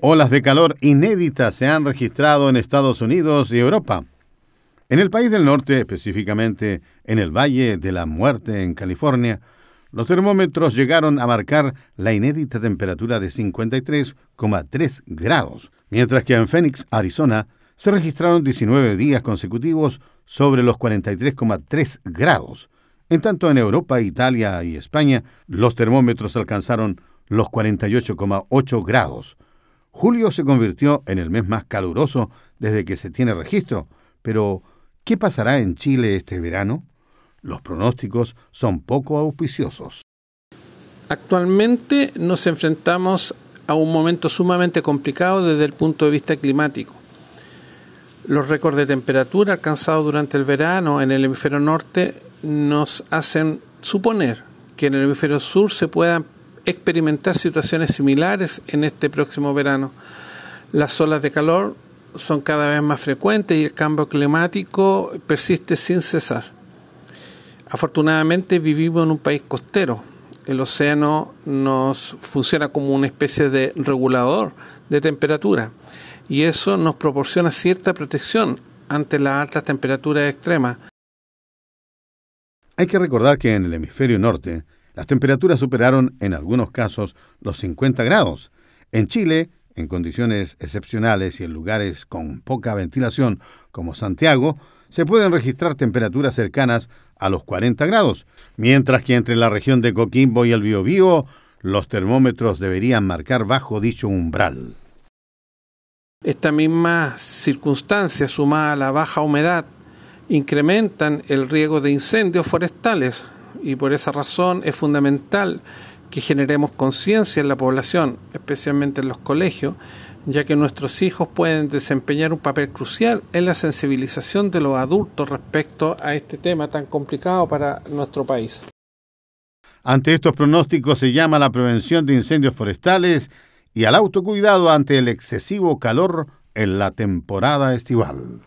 Olas de calor inéditas se han registrado en Estados Unidos y Europa. En el país del norte, específicamente en el Valle de la Muerte, en California, los termómetros llegaron a marcar la inédita temperatura de 53,3 grados, mientras que en Phoenix, Arizona, se registraron 19 días consecutivos sobre los 43,3 grados. En tanto, en Europa, Italia y España, los termómetros alcanzaron los 48,8 grados. Julio se convirtió en el mes más caluroso desde que se tiene registro, pero ¿qué pasará en Chile este verano? Los pronósticos son poco auspiciosos. Actualmente nos enfrentamos a un momento sumamente complicado desde el punto de vista climático. Los récords de temperatura alcanzados durante el verano en el hemisferio norte nos hacen suponer que en el hemisferio sur se puedan experimentar situaciones similares en este próximo verano. Las olas de calor son cada vez más frecuentes y el cambio climático persiste sin cesar. Afortunadamente vivimos en un país costero. El océano nos funciona como una especie de regulador de temperatura y eso nos proporciona cierta protección ante las altas temperaturas extremas. Hay que recordar que en el hemisferio norte las temperaturas superaron en algunos casos los 50 grados. En Chile, en condiciones excepcionales y en lugares con poca ventilación como Santiago, se pueden registrar temperaturas cercanas a los 40 grados, mientras que entre la región de Coquimbo y el Biobío los termómetros deberían marcar bajo dicho umbral. Esta misma circunstancia sumada a la baja humedad incrementan el riesgo de incendios forestales, y por esa razón es fundamental que generemos conciencia en la población, especialmente en los colegios, ya que nuestros hijos pueden desempeñar un papel crucial en la sensibilización de los adultos respecto a este tema tan complicado para nuestro país. Ante estos pronósticos se llama la prevención de incendios forestales y al autocuidado ante el excesivo calor en la temporada estival.